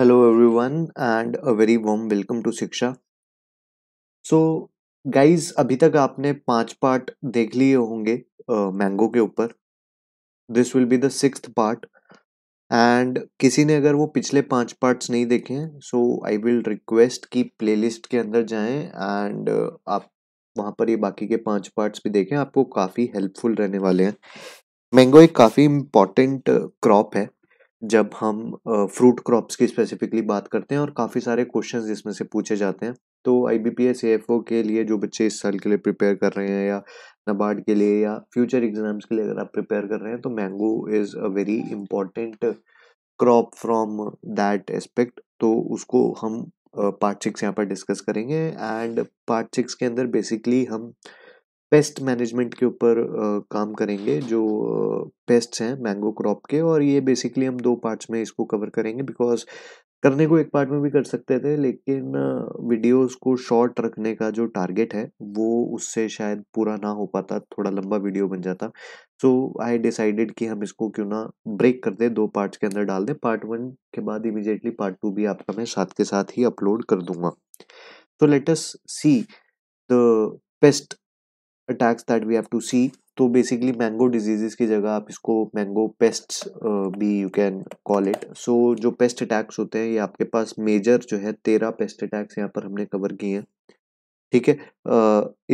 hello everyone and a very warm welcome to Shiksha so guys अभी तक आपने पांच पार्ट देख लिए होंगे मैंगो के ऊपर this will be the sixth part and किसी ने अगर वो पिछले पांच पार्ट्स नहीं देखे हैं सो आई विल रिक्वेस्ट कि प्लेलिस्ट के अंदर जाएं एंड uh, आप वहाँ पर ये बाकी के पांच पार्ट्स भी देखें आपको काफ़ी हेल्पफुल रहने वाले हैं मैंगो एक काफ़ी इम्पॉर्टेंट क्रॉप है जब हम फ्रूट क्रॉप्स की स्पेसिफिकली बात करते हैं और काफ़ी सारे क्वेश्चंस इसमें से पूछे जाते हैं तो I B P S F O के लिए जो बच्चे इस साल के लिए प्रिपेयर कर रहे हैं या नबार्ड के लिए या फ्यूचर एग्जाम्स के लिए अगर आप प्रिपेयर कर रहे हैं तो mango is a very important crop from that aspect तो उसको हम पार्ट सिक्स यहाँ पर डिस्कस करेंगे एंड पार्ट सिक्स के अंदर बेसिकली हम uh, पेस्ट मैनेजमेंट के ऊपर काम करेंगे जो पेस्ट हैं मैंगो क्रॉप के और ये बेसिकली हम दो पार्ट्स में इसको कवर करेंगे बिकॉज करने को एक पार्ट में भी कर सकते थे लेकिन वीडियोस को शॉर्ट रखने का जो टारगेट है वो उससे शायद पूरा ना हो पाता थोड़ा लंबा वीडियो बन जाता सो आई डिसाइडेड कि हम इसको क्यों ना ब्रेक कर दें दो पार्ट्स के अंदर डाल दें पार्ट वन के बाद इमिजिएटली पार्ट टू भी आपका मैं साथ के साथ ही अपलोड कर दूंगा तो let's see the pest attacks that we have to see तो बेसिकली मैंगो डिजीजेस की जगह आप इसको मैंगो पेस्ट भी you can call it so जो पेस्ट अटैक्स होते हैं ये आपके पास मेजर जो है तेरह पेस्ट अटैक्स यहाँ पर हमने कवर किए हैं ठीक है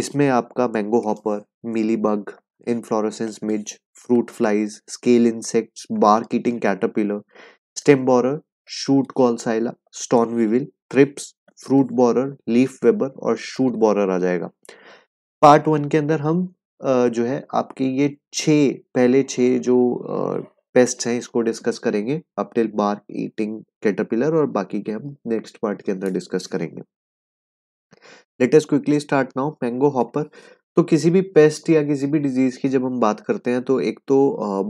इसमें आपका mango hopper mealy bug inflorescence midge fruit flies scale insects bark eating caterpillar stem borer shoot gall psylla stone weevil thrips fruit borer leaf webber और शूट बॉरर आ जाएगा पार्ट वन के अंदर हम जो है आपके ये छः पहले छः जो पेस्ट हैं इसको डिस्कस करेंगे अपटिल बार ईटिंग कैटरपिलर और बाकी के हम नेक्स्ट पार्ट के अंदर डिस्कस करेंगे let's just quickly start now mango hopper तो किसी भी पेस्ट या किसी भी डिजीज़ की जब हम बात करते हैं तो एक तो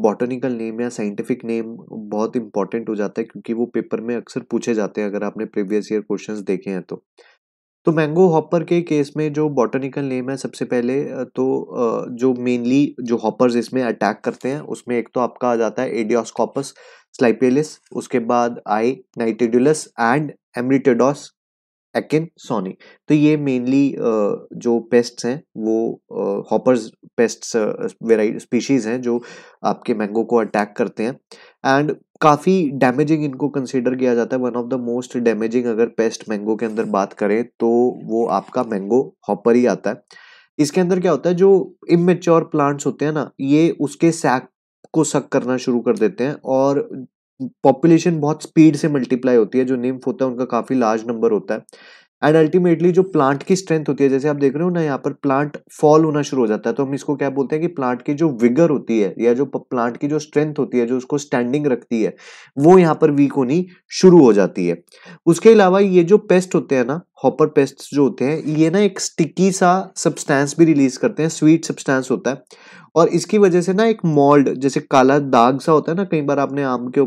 बॉटनिकल नेम या साइंटिफिक नेम बहुत इंपॉर्टेंट हो जाता है क्योंकि वो पेपर में अक्सर पूछे जाते हैं अगर आपने प्रीवियस ईयर क्वेश्चंस देखे हैं तो तो मैंगो हॉपर के केस में जो बॉटनिकल नेम है सबसे पहले तो जो मेनली जो हॉपर्स इसमें अटैक करते हैं उसमें एक तो आपका आ जाता है एडियोस्कॉपस स्लाइपेलिस उसके बाद I nitidulus and Amritodus atkinsoni तो ये मेनली जो पेस्ट्स हैं वो हॉपर्स पेस्ट्स वेराइट स्पीशीज़ हैं जो आपके मैंगो को अटैक करते हैं एंड काफ़ी डैमेजिंग इनको कंसिडर किया जाता है one of the most damaging अगर पेस्ट मैंगो के अंदर बात करें तो वो आपका मैंगो हॉपर ही आता है इसके अंदर क्या होता है जो इमेच्योर प्लांट्स होते हैं ना ये उसके सैक को सक करना शुरू कर देते हैं और पॉपुलेशन बहुत स्पीड से मल्टीप्लाई होती है जो निम्फ होता है उनका काफ़ी लार्ज नंबर होता है एंड अल्टीमेटली जो प्लांट की स्ट्रेंथ होती है जैसे आप देख रहे हो ना यहाँ पर प्लांट फॉल होना शुरू हो जाता है तो हम इसको क्या बोलते हैं कि प्लांट की जो विगर होती है या जो प्लांट की जो स्ट्रेंथ होती है जो उसको स्टैंडिंग रखती है वो यहाँ पर वीक होनी शुरू हो जाती है उसके अलावा ये जो पेस्ट होते हैं ना हॉपर पेस्ट जो होते हैं ये ना एक स्टिकी सा सब्सटेंस भी रिलीज करते हैं स्वीट सब्सटेंस होता है और इसकी वजह से ना एक मॉल्ड जैसे काला दाग सा होता है ना कई बार आपने आम के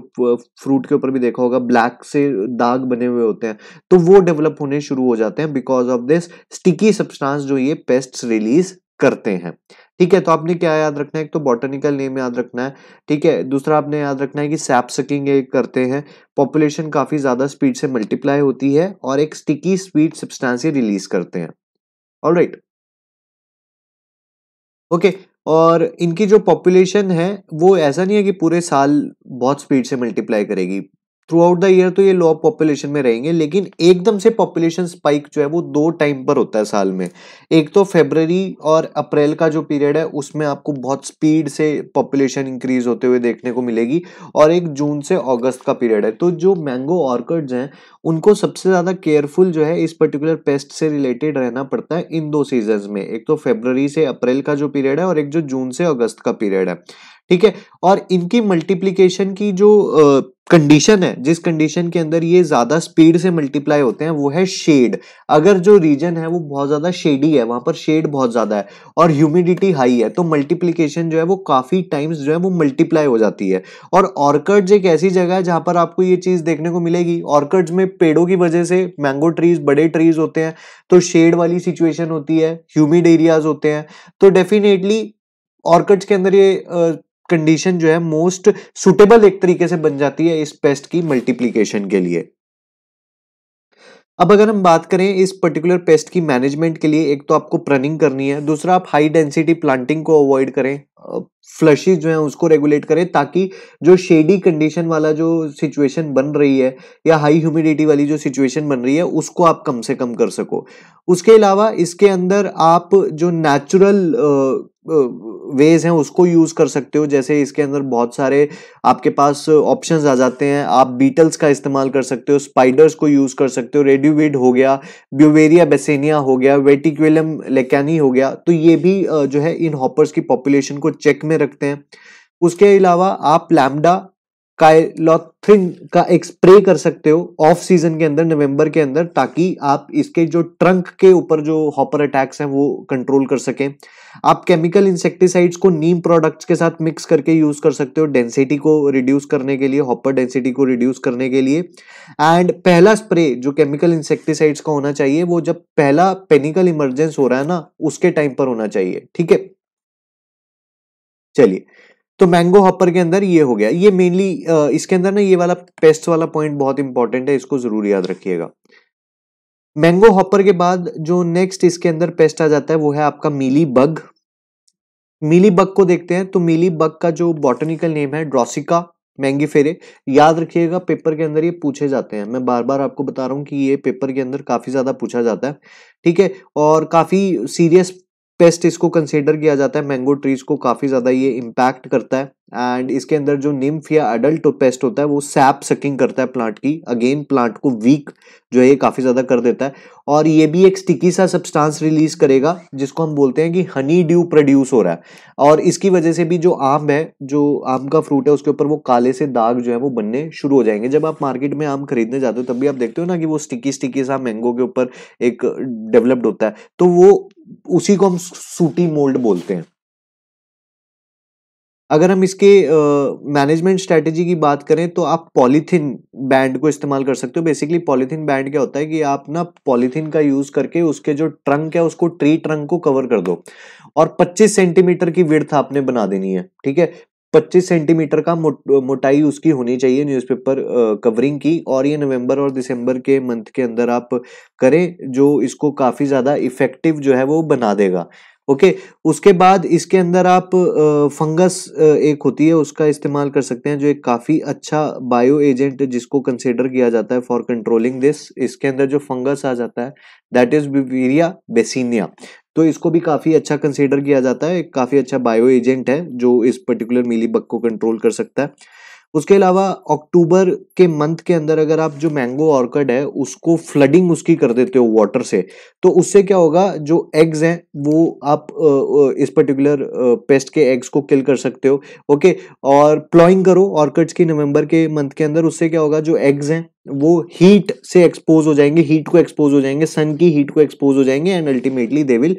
फ्रूट के ऊपर भी देखा होगा ब्लैक से दाग बने हुए होते हैं तो वो डेवलप होने शुरू हो जाते हैं because of this sticky substance जो ये पेस्ट रिलीज करते हैं ठीक है तो आपने क्या याद रखना है एक तो बॉटनिकल नेम याद रखना है ठीक है दूसरा आपने याद रखना है कि सैप सकिंग करते हैं पॉपुलेशन काफ़ी ज़्यादा स्पीड से मल्टीप्लाई होती है और एक स्टिकी स्पीड ये रिलीज करते हैं ऑल राइट ओके और इनकी जो पॉपुलेशन है वो ऐसा नहीं है कि पूरे साल बहुत स्पीड से मल्टीप्लाई करेगी थ्रू आउट द ईयर तो ये लो ऑफ पॉपुलेशन में रहेंगे लेकिन एकदम से पॉपुलेशन स्पाइक जो है वो दो टाइम पर होता है साल में एक तो फेबररी और अप्रैल का जो पीरियड है उसमें आपको बहुत स्पीड से पॉपुलेशन इंक्रीज होते हुए देखने को मिलेगी और एक जून से अगस्त का पीरियड है तो जो मैंगो ऑर्कड्स हैं उनको सबसे ज़्यादा केयरफुल जो है इस पर्टिकुलर पेस्ट से रिलेटेड रहना पड़ता है इन दो सीजन में एक तो फेबररी से अप्रैल का जो पीरियड है और एक जो जून से अगस्त का पीरियड है ठीक है और इनकी मल्टीप्लीकेशन की जो कंडीशन है जिस कंडीशन के अंदर ये ज्यादा स्पीड से मल्टीप्लाई होते हैं वो है शेड अगर जो रीजन है वो बहुत ज्यादा शेडी है वहां पर शेड बहुत ज्यादा है और ह्यूमिडिटी हाई है तो मल्टीप्लीकेशन जो है वो काफी टाइम्स जो है वो मल्टीप्लाई हो जाती है और ऑर्कर्ड्स एक ऐसी जगह है जहां पर आपको ये चीज देखने को मिलेगी ऑर्कड्स में पेड़ों की वजह से मैंगो ट्रीज बड़े ट्रीज होते हैं तो शेड वाली सिचुएशन होती है ह्यूमिड एरियाज होते हैं तो डेफिनेटली ऑर्कर्ड्स के अंदर ये कंडीशन जो है मोस्ट सुटेबल एक तरीके से बन जाती है इस पेस्ट की मल्टीप्लीकेशन के लिए अब अगर हम बात करें इस पर्टिकुलर पेस्ट की मैनेजमेंट के लिए एक तो आपको प्रनिंग करनी है दूसरा आप हाई डेंसिटी प्लांटिंग को अवॉइड करें फ्लशिज जो है उसको रेगुलेट करें ताकि जो शेडी कंडीशन वाला जो सिचुएशन बन रही है या हाई ह्यूमिडिटी वाली जो सिचुएशन बन रही है उसको आप कम से कम कर सको उसके अलावा इसके अंदर आप जो नेचुरल वेज हैं उसको यूज़ कर सकते हो जैसे इसके अंदर बहुत सारे आपके पास ऑप्शंस आ जाते हैं आप बीटल्स का इस्तेमाल कर सकते हो स्पाइडर्स को यूज़ कर सकते हो रेडियोविड हो गया ब्यूवेरिया बेसेनिया हो गया वेटिक्वेलम लेकैनी हो गया तो ये भी जो है इन हॉपर्स की पॉपुलेशन को को चेक में रखते हैं उसके अलावा आप लैमडा काइलोथ्रिन का एक स्प्रे कर सकते हो ऑफ सीजन के अंदर नवंबर के अंदर ताकि आप इसके जो ट्रंक के ऊपर जो हॉपर अटैक्स हैं वो कंट्रोल कर सकें आप केमिकल इंसेक्टिसाइड्स को नीम प्रोडक्ट्स के साथ मिक्स करके यूज कर सकते हो डेंसिटी को रिड्यूस करने के लिए हॉपर डेंसिटी को रिड्यूस करने के लिए एंड पहला स्प्रे जो केमिकल इंसेक्टिसाइड्स का होना चाहिए वो जब पहला पेनिकल इमरजेंस हो रहा है ना उसके टाइम पर होना चाहिए ठीक है चलिए तो मैंगो हॉपर के अंदर ये हो गया ये मेनली इसके अंदर ना ये वाला पेस्ट वाला पॉइंट बहुत इंपॉर्टेंट है इसको जरूर याद रखिएगा मैंगो हॉपर के बाद जो नेक्स्ट इसके अंदर पेस्ट आ जाता है वो है आपका मीली बग मीली बग को देखते हैं तो मीली बग का जो बॉटनिकल नेम है ड्रॉसिका मैंगी फेरे याद रखिएगा पेपर के अंदर ये पूछे जाते हैं मैं बार बार आपको बता रहा हूँ कि ये पेपर के अंदर काफ़ी ज़्यादा पूछा जाता है ठीक है और काफ़ी सीरियस पेस्ट इसको कंसिडर किया जाता है मैंगो ट्रीज को काफ़ी ज़्यादा ये इम्पैक्ट करता है एंड इसके अंदर जो निम्फ या अडल्ट पेस्ट होता है वो सैप सकिंग करता है प्लांट की अगेन प्लांट को वीक जो है काफ़ी ज़्यादा कर देता है और ये भी एक स्टिकी सा सब्सटेंस रिलीज करेगा जिसको हम बोलते हैं कि हनी ड्यू प्रोड्यूस हो रहा है और इसकी वजह से भी जो आम है जो आम का फ्रूट है उसके ऊपर वो काले से दाग जो है वो बनने शुरू हो जाएंगे जब आप मार्केट में आम खरीदने जाते हो तब भी आप देखते हो ना कि वो स्टिकी स्टिकी सा मैंगो के ऊपर एक डेवलप्ड होता है तो वो उसी को हम सूटी मोल्ड बोलते हैं अगर हम इसके मैनेजमेंट स्ट्रेटेजी की बात करें तो आप पॉलीथीन बैंड को इस्तेमाल कर सकते हो बेसिकली पॉलीथीन बैंड क्या होता है कि आप ना पॉलीथीन का यूज करके उसके जो ट्रंक है उसको ट्री ट्रंक को कवर कर दो और 25 सेंटीमीटर की विर्थ आपने बना देनी है ठीक है 25 सेंटीमीटर का मो, मोटाई उसकी होनी चाहिए न्यूज़पेपर कवरिंग की और ये नवंबर और दिसंबर के मंथ के अंदर आप करें जो इसको काफ़ी ज़्यादा इफेक्टिव जो है वो बना देगा ओके उसके बाद इसके अंदर आप फंगस एक होती है उसका इस्तेमाल कर सकते हैं जो एक काफ़ी अच्छा बायो एजेंट जिसको कंसिडर किया जाता है फॉर कंट्रोलिंग दिस इसके अंदर जो फंगस आ जाता है दैट इज बिवीरिया बेसिनिया तो इसको भी काफ़ी अच्छा कंसिडर किया जाता है काफ़ी अच्छा बायो एजेंट है जो इस पर्टिकुलर मिली बग को कंट्रोल कर सकता है उसके अलावा अक्टूबर के मंथ के अंदर अगर आप जो मैंगो ऑर्कड है उसको फ्लडिंग उसकी कर देते हो वाटर से तो उससे क्या होगा जो एग्स हैं वो आप इस पर्टिकुलर पेस्ट के एग्स को किल कर सकते हो ओके और प्लॉइंग करो ऑर्कड्स की नवंबर के मंथ के अंदर उससे क्या होगा जो एग्स हैं वो हीट से एक्सपोज हो जाएंगे हीट को एक्सपोज हो जाएंगे सन की हीट को एक्सपोज हो जाएंगे and ultimately they will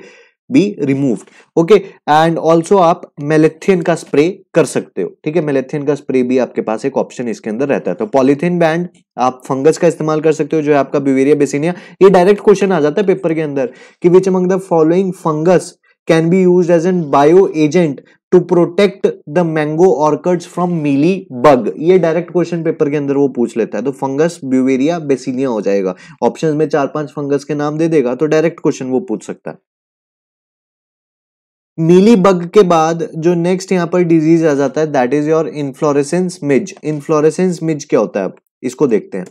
be remove okay and also आप मेलेथियन का स्प्रे कर सकते हो ठीक है मेलेथियन का स्प्रे भी आपके पास एक ऑप्शन इसके अंदर रहता है तो पॉलिथिन बैंड आप फंगस का इस्तेमाल कर सकते हो जो है आपका बिवेरिया बेसिनिया ये डायरेक्ट क्वेश्चन आ जाता है पेपर के अंदर कि which among the following fungus can be use as an bio agent to protect the mango orchards from mealy bug ये डायरेक्ट क्वेश्चन पेपर के अंदर वो पूछ लेता है तो फंगस ब्यूवेरिया बेसिनिया हो जाएगा ऑप्शन में चार पांच फंगस के नाम दे देगा तो डायरेक्ट क्वेश्चन वो पूछ सकता है मीली बग के बाद जो नेक्स्ट यहाँ पर डिजीज आ जाता है that is your inflorescence midge inflorescence midge क्या होता है इसको देखते हैं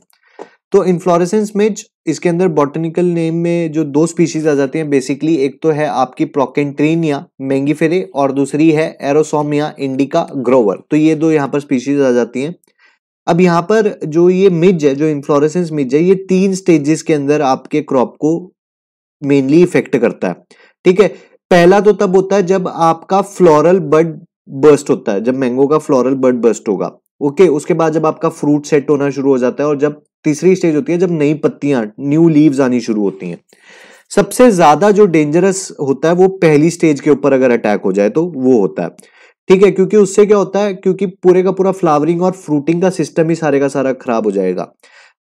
तो इन्फ्लोरेसेंस मिज इसके अंदर बॉटनिकल नेम में जो दो स्पीशीज आ जाती हैं बेसिकली एक तो है आपकी प्रोकेंट्रीनिया मैंगीफेरे और दूसरी है एरोसोमिया इंडिका ग्रोवर तो ये दो यहाँ पर स्पीशीज आ जाती हैं अब यहाँ पर जो ये मिज है जो इन्फ्लोरेसेंस मिज है ये तीन स्टेजेस के अंदर आपके क्रॉप को मेनली इफेक्ट करता है ठीक है पहला तो तब होता है जब आपका फ्लोरल बर्ड बर्स्ट होता है जब मैंगो का फ्लोरल बर्ड बर्स्ट होगा ओके उसके बाद जब आपका फ्रूट सेट होना शुरू हो जाता है और जब तीसरी स्टेज होती है जब नई पत्तियां न्यू लीव्स आनी शुरू होती हैं सबसे ज्यादा जो डेंजरस होता है वो पहली स्टेज के ऊपर अगर अटैक हो जाए तो वो होता है ठीक है क्योंकि उससे क्या होता है क्योंकि पूरे का पूरा फ्लावरिंग और फ्रूटिंग का सिस्टम ही सारे का सारा खराब हो जाएगा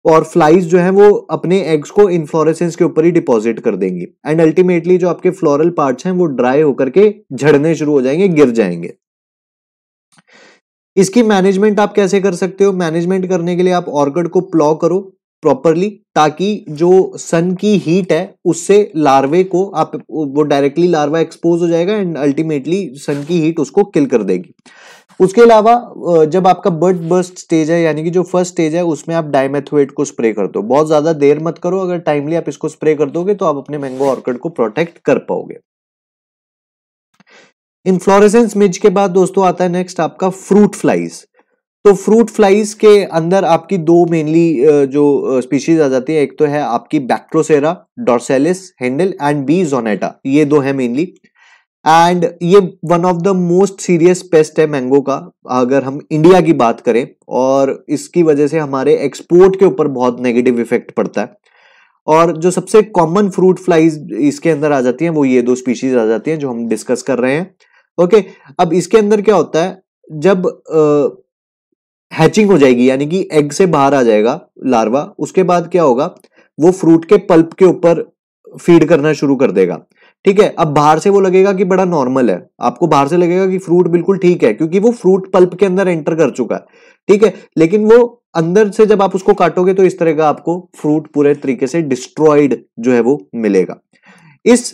और फ्लाइज जो है वो अपने एग्स को इनफ्लोरेसेंस के ऊपर ही डिपॉजिट कर देंगी एंड अल्टीमेटली जो आपके फ्लोरल पार्ट्स हैं वो ड्राई होकर के झड़ने शुरू हो जाएंगे गिर जाएंगे इसकी मैनेजमेंट आप कैसे कर सकते हो मैनेजमेंट करने के लिए आप ऑर्किड को प्लॉ करो प्रॉपरली ताकि जो सन की हीट है उससे लार्वे को आप वो डायरेक्टली लार्वा एक्सपोज हो जाएगा एंड अल्टीमेटली सन की हीट उसको किल कर देगी उसके अलावा जब आपका बर्ड बर्स्ट स्टेज है यानी कि जो फर्स्ट स्टेज है उसमें आप डायमेथोएट को स्प्रे कर दो बहुत ज़्यादा देर मत करो अगर टाइमली आप इसको स्प्रे कर दोगे तो आप अपने मैंगो ऑर्किड को प्रोटेक्ट कर पाओगे फ्लोरेसेंस मिज के बाद दोस्तों आता है नेक्स्ट आपका फ्रूट फ्लाइज तो फ्रूट फ्लाइज के अंदर आपकी दो मेनली जो स्पीशीज आ जाती है एक तो है आपकी Bactrocera dorsalis Hendel and B zonata ये दो है मेनली एंड ये one of the most serious pest है मैंगो का अगर हम इंडिया की बात करें और इसकी वजह से हमारे एक्सपोर्ट के ऊपर बहुत नेगेटिव इफेक्ट पड़ता है और जो सबसे कॉमन फ्रूट फ्लाइज इसके अंदर आ जाती हैं वो ये दो स्पीशीज आ जाती हैं जो हम डिस्कस कर रहे हैं ओके अब इसके अंदर क्या होता है जब आ, हैचिंग हो जाएगी यानी कि एग से बाहर आ जाएगा लार्वा उसके बाद क्या होगा वो फ्रूट के पल्प के ऊपर फीड करना शुरू कर देगा ठीक है अब बाहर से वो लगेगा कि बड़ा नॉर्मल है आपको बाहर से लगेगा कि फ्रूट बिल्कुल ठीक है क्योंकि वो फ्रूट पल्प के अंदर एंटर कर चुका है ठीक है लेकिन वो अंदर से जब आप उसको काटोगे तो इस तरह का आपको फ्रूट पूरे तरीके से डिस्ट्रॉइड जो है वो मिलेगा इस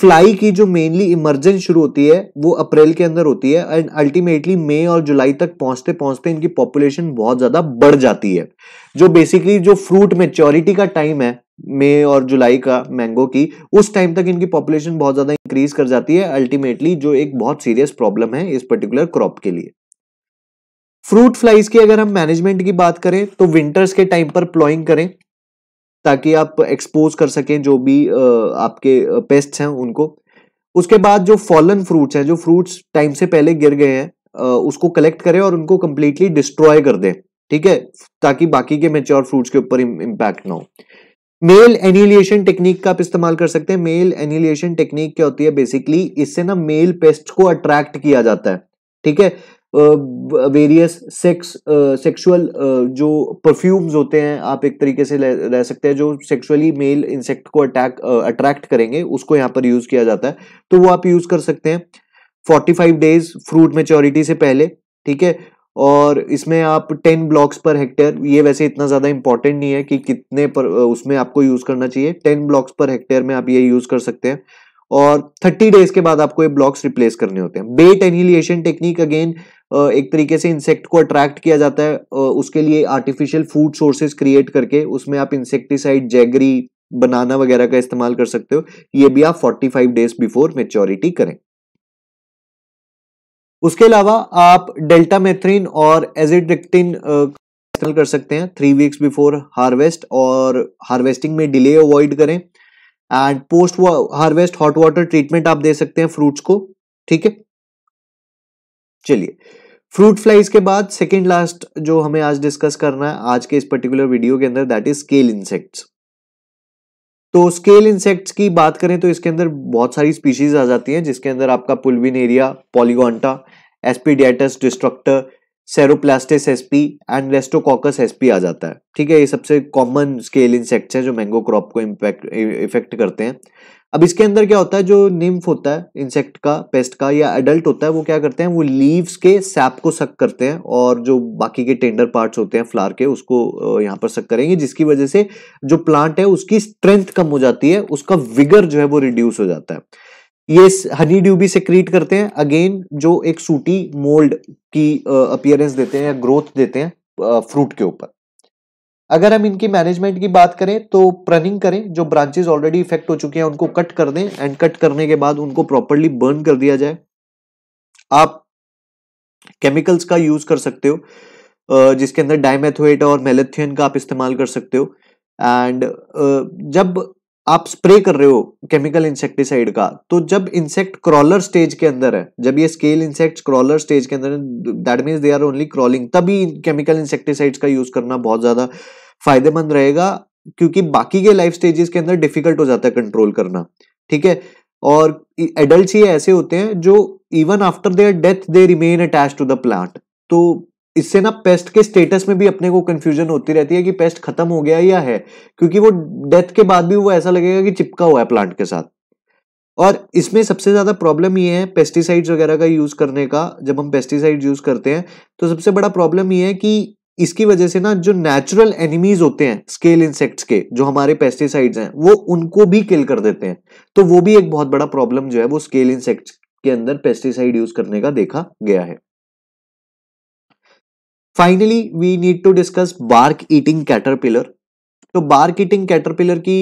फ्लाई की जो मेनली इमरजेंस शुरू होती है वो अप्रैल के अंदर होती है एंड अल्टीमेटली मई और जुलाई तक पहुंचते पहुंचते इनकी पॉपुलेशन बहुत ज्यादा बढ़ जाती है जो बेसिकली जो फ्रूट मेच्योरिटी का टाइम है मई और जुलाई का मैंगो की उस टाइम तक इनकी पॉपुलेशन बहुत ज्यादा इंक्रीज कर जाती है अल्टीमेटली जो एक बहुत सीरियस प्रॉब्लम है इस पर्टिकुलर क्रॉप के लिए फ्रूट फ्लाइज की अगर हम मैनेजमेंट की बात करें तो विंटर्स के टाइम पर प्लॉइंग करें ताकि आप एक्सपोज कर सकें जो भी आपके पेस्ट हैं उनको उसके बाद जो फॉलन फ्रूट्स हैं जो फ्रूट्स टाइम से पहले गिर गए हैं उसको कलेक्ट करें और उनको कंप्लीटली डिस्ट्रॉय कर दें ठीक है ताकि बाकी के मेच्योर फ्रूट्स के ऊपर इम्पैक्ट ना हो मेल एनिलिएशन टेक्निक का आप इस्तेमाल कर सकते हैं मेल एनिलिएशन टेक्निक क्या होती है बेसिकली इससे ना मेल पेस्ट को अट्रैक्ट किया जाता है ठीक है वेरियस सेक्स सेक्सुअल जो परफ्यूम्स होते हैं आप एक तरीके से रह सकते हैं जो सेक्सुअली मेल इंसेक्ट को अटैक अट्रैक्ट करेंगे उसको यहाँ पर यूज किया जाता है तो वो आप यूज कर सकते हैं forty five days fruit maturity से पहले ठीक है और इसमें आप टेन ब्लॉक्स पर हेक्टेयर ये वैसे इतना ज़्यादा इंपॉर्टेंट नहीं है कि कितने पर उसमें आपको यूज़ करना चाहिए टेन ब्लॉक्स पर हेक्टेयर में आप ये यूज़ कर सकते हैं और थर्टी डेज के बाद आपको ये ब्लॉक्स रिप्लेस करने होते हैं बेट एनिलियशन टेक्निक अगेन एक तरीके से इंसेक्ट को अट्रैक्ट किया जाता है उसके लिए आर्टिफिशियल फूड सोर्सेज क्रिएट करके उसमें आप इंसेक्टिसाइड जैगरी बनाना वगैरह का इस्तेमाल कर सकते हो ये भी आप 45 डेज बिफोर मेच्योरिटी करें उसके अलावा आप डेल्टा मेथ्रीन और एजिडिक्टिन इस्तेमाल कर सकते हैं थ्री वीक्स बिफोर हार्वेस्ट और हार्वेस्टिंग में डिले अवॉइड करें and post harvest hot water treatment आप दे सकते हैं फ्रूट्स को ठीक है चलिए फ्रूट फ्लाइज के बाद सेकेंड लास्ट जो हमें आज डिस्कस करना है आज के इस पर्टिकुलर वीडियो के अंदर दैट इज स्केल इंसेक्ट्स तो स्केल इंसेक्ट्स की बात करें तो इसके अंदर बहुत सारी स्पीशीज आ जाती हैं जिसके अंदर आपका Pulvinaria polygonata Aspidiotus destructor Ceroplastes SP and Rastrococcus SP आ जाता है ठीक है ये सबसे कॉमन स्केल इंसेक्ट्स हैं जो मैंगो क्रॉप को इम्पैक्ट इफेक्ट करते हैं अब इसके अंदर क्या होता है जो निम्फ होता है इंसेक्ट का पेस्ट का या एडल्ट होता है वो क्या करते हैं वो लीव्स के सैप को सक करते हैं और जो बाकी के टेंडर पार्ट्स होते हैं फ्लावर के उसको यहाँ पर सक करेंगे जिसकी वजह से जो प्लांट है उसकी स्ट्रेंथ कम हो जाती है उसका विगर जो है वो रिड्यूस हो जाता है ये हनी ड्यू भी सिक्रीट करते हैं अगेन जो एक सूटी मोल्ड की अपियरेंस देते हैं या ग्रोथ देते हैं फ्रूट के ऊपर अगर हम इनकी मैनेजमेंट की बात करें तो प्रनिंग करें जो ब्रांचेस ऑलरेडी इफेक्ट हो चुके हैं उनको कट कर दें एंड कट करने के बाद उनको प्रॉपरली बर्न कर दिया जाए आप केमिकल्स का यूज कर सकते हो जिसके अंदर डायमेथोएट और मेलेथियन का आप इस्तेमाल कर सकते हो एंड जब आप स्प्रे कर रहे हो केमिकल इंसेक्टिसाइड का तो जब इंसेक्ट क्रॉलर स्टेज के अंदर है जब ये स्केल इंसेक्ट क्रॉलर स्टेज के अंदर that means they are only crawling तभी केमिकल इंसेक्टिसाइड्स का यूज करना बहुत ज्यादा फायदेमंद रहेगा क्योंकि बाकी के लाइफ स्टेजेस के अंदर डिफिकल्ट हो जाता है कंट्रोल करना ठीक है और एडल्ट ही ऐसे होते हैं जो even after their death they remain attach to the plant तो इससे ना पेस्ट के स्टेटस में भी अपने को कंफ्यूजन होती रहती है कि पेस्ट खत्म हो गया या है क्योंकि वो डेथ के बाद भी वो ऐसा लगेगा कि चिपका हुआ है प्लांट के साथ और इसमें सबसे ज्यादा प्रॉब्लम ये है पेस्टिसाइड्स वगैरह का यूज करने का जब हम पेस्टिसाइड यूज करते हैं तो सबसे बड़ा प्रॉब्लम ये है कि इसकी वजह से ना जो नेचुरल एनिमीज होते हैं स्केल इंसेक्ट्स के जो हमारे पेस्टिसाइड्स हैं वो उनको भी किल कर देते हैं तो वो भी एक बहुत बड़ा प्रॉब्लम जो है वो स्केल इंसेक्ट्स के अंदर पेस्टिसाइड यूज करने का देखा गया है finally we need to discuss bark eating caterpillar तो बार्क ईटिंग कैटरपिलर की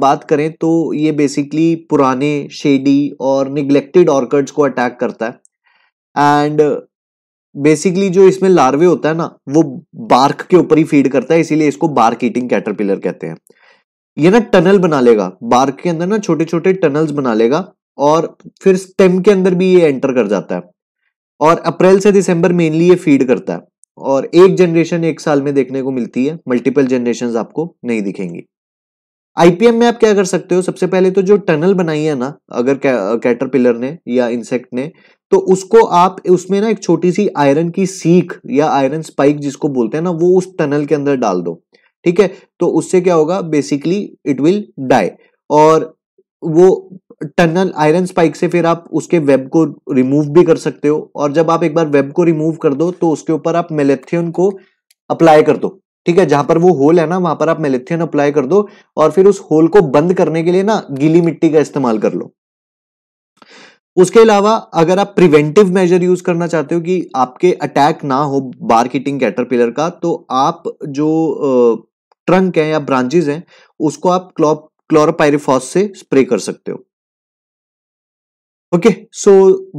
बात करें तो ये बेसिकली पुराने शेडी और निग्लेक्टेड ऑर्कर्ड्स को अटैक करता है एंड बेसिकली जो इसमें लार्वे होता है ना वो बार्क के ऊपर ही फीड करता है इसीलिए इसको बार्क ईटिंग कैटरपिलर कहते हैं ये ना टनल बना लेगा बार्क के अंदर ना छोटे छोटे टनल्स बना लेगा और फिर स्टेम के अंदर भी ये एंटर कर जाता है और अप्रैल से दिसंबर मेनली ये फीड करता है और एक जनरेशन एक साल में देखने को मिलती है मल्टीपल जनरेशन आपको नहीं दिखेंगी आईपीएम में आप क्या कर सकते हो सबसे पहले तो जो टनल बनाई है ना अगर कैटरपिलर ने या इंसेक्ट ने तो उसको आप उसमें ना एक छोटी सी आयरन की सीख या आयरन स्पाइक जिसको बोलते हैं ना वो उस टनल के अंदर डाल दो ठीक है तो उससे क्या होगा बेसिकली इट विल डाई और वो टनल आयरन स्पाइक से फिर आप उसके वेब को रिमूव भी कर सकते हो और जब आप एक बार वेब को रिमूव कर दो तो उसके ऊपर आप मेलेथियन को अप्लाई कर दो ठीक है जहां पर वो होल है ना वहां पर आप मेलेथियन अप्लाई कर दो और फिर उस होल को बंद करने के लिए ना गीली मिट्टी का इस्तेमाल कर लो उसके अलावा अगर आप प्रिवेंटिव मेजर यूज करना चाहते हो कि आपके अटैक ना हो बार किटिंग कैटरपिलर का तो आप जो ट्रंक है या ब्रांचेज हैं उसको आप क्लॉप क्लोरोपायरिफॉस से स्प्रे कर सकते हो ओके सो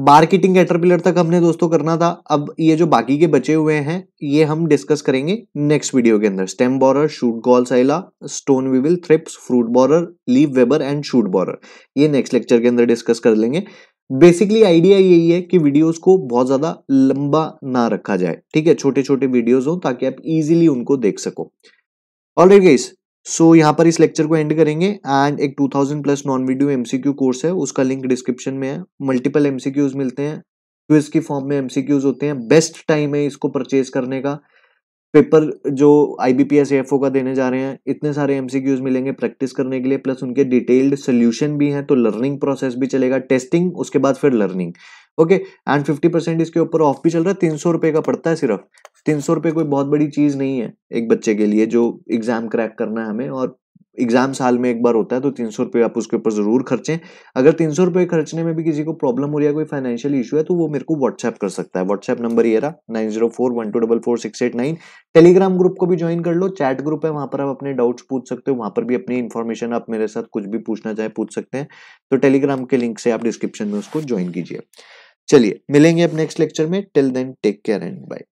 मार्केटिंग कैटरपिलर तक हमने दोस्तों करना था अब ये जो बाकी के बचे हुए हैं ये हम डिस्कस करेंगे नेक्स्ट वीडियो के अंदर stem borer shoot gall psylla stone weevil thrips fruit borer leaf webber and shoot borer ये नेक्स्ट लेक्चर के अंदर डिस्कस कर लेंगे बेसिकली आइडिया यही है कि वीडियोस को बहुत ज़्यादा लंबा ना रखा जाए ठीक है छोटे छोटे वीडियोस हो ताकि आप इजीली उनको देख सको ऑल गाइस सो यहाँ पर इस लेक्चर को एंड करेंगे एंड एक 2000 plus non video MCQ course है उसका लिंक डिस्क्रिप्शन में है मल्टीपल एमसीक्यूज मिलते हैं क्विज की फॉर्म में एमसीक्यूज होते हैं बेस्ट टाइम है इसको परचेज करने का पेपर जो आई बी का देने जा रहे हैं इतने सारे एम मिलेंगे प्रैक्टिस करने के लिए प्लस उनके डिटेल्ड सोल्यूशन भी हैं तो लर्निंग प्रोसेस भी चलेगा टेस्टिंग उसके बाद फिर learning okay and fifty percent इसके ऊपर ऑफ भी चल रहा है तीन सौ रुपये का पड़ता है सिर्फ तीन सौ रुपये कोई बहुत बड़ी चीज़ नहीं है एक बच्चे के लिए जो एग्जाम क्रैक करना है हमें और एग्जाम साल में एक बार होता है तो तीन सौ रुपये आप उसके ऊपर जरूर खर्चें अगर तीन सौ रुपये खर्चने में भी किसी को प्रॉब्लम हो रही है कोई फाइनेंशियल इशू है तो वो मेरे को व्हाट्सएप कर सकता है व्हाट्सएप नंबर ये रहा nine zero four one two double four six eight nine Telegram group को भी ज्वाइन कर लो चैट ग्रुप है वहाँ पर आप अपने डाउट्स पूछ सकते हो वहाँ पर भी अपनी इन्फॉर्मेशन आप मेरे साथ कुछ भी पूछना चाहे पूछ सकते हैं तो टेलीग्राम के लिंक से आप डिस्क्रिप्शन में उसको ज्वाइन कीजिए चलिए मिलेंगे आप नेक्स्ट लेक्चर में till then take care and bye